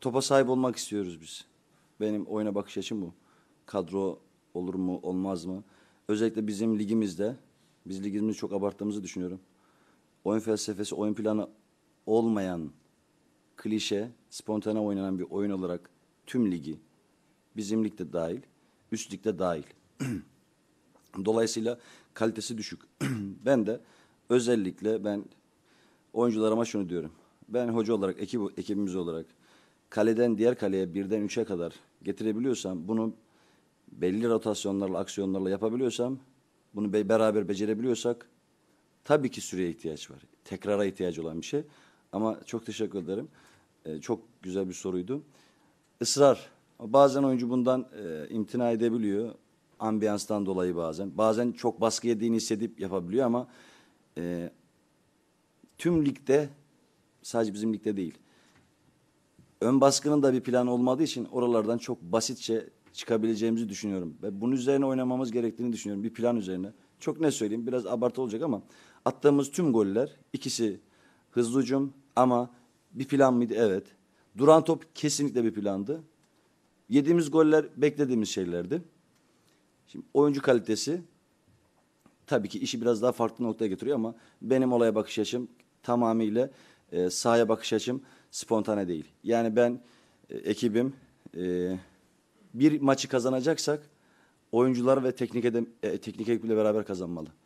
Topa sahip olmak istiyoruz biz. Benim oyuna bakış açım bu. Kadro olur mu olmaz mı? Özellikle bizim ligimizde, biz ligimizi çok abarttığımızı düşünüyorum. Oyun felsefesi, oyun planı olmayan klişe, spontane oynanan bir oyun olarak tüm ligi, bizim ligde dahil, üst ligde dahil. Dolayısıyla kalitesi düşük. ben de özellikle ben oyuncularıma şunu diyorum. Ben hoca olarak, ekip, ekibimiz olarak kaleden diğer kaleye birden üçe kadar getirebiliyorsam bunu belli rotasyonlarla, aksiyonlarla yapabiliyorsam bunu be beraber becerebiliyorsak tabii ki süreye ihtiyaç var. Tekrara ihtiyacı olan bir şey. Ama çok teşekkür ederim. Ee, çok güzel bir soruydu. Israr. Bazen oyuncu bundan e, imtina edebiliyor. Ambiyanstan dolayı bazen. Bazen çok baskı yediğini hissedip yapabiliyor ama e, tüm ligde sadece bizim ligde değil Ön baskının da bir planı olmadığı için oralardan çok basitçe çıkabileceğimizi düşünüyorum. Ve bunun üzerine oynamamız gerektiğini düşünüyorum. Bir plan üzerine. Çok ne söyleyeyim biraz abartı olacak ama attığımız tüm goller ikisi hızlı ucum ama bir plan mıydı? Evet. Duran top kesinlikle bir plandı. Yediğimiz goller beklediğimiz şeylerdi. Şimdi oyuncu kalitesi tabii ki işi biraz daha farklı noktaya getiriyor ama benim olaya bakış açım tamamıyla e, sahaya bakış açım spontane değil. Yani ben e, ekibim e, bir maçı kazanacaksak oyuncular ve teknik, edem, e, teknik ekiple beraber kazanmalı.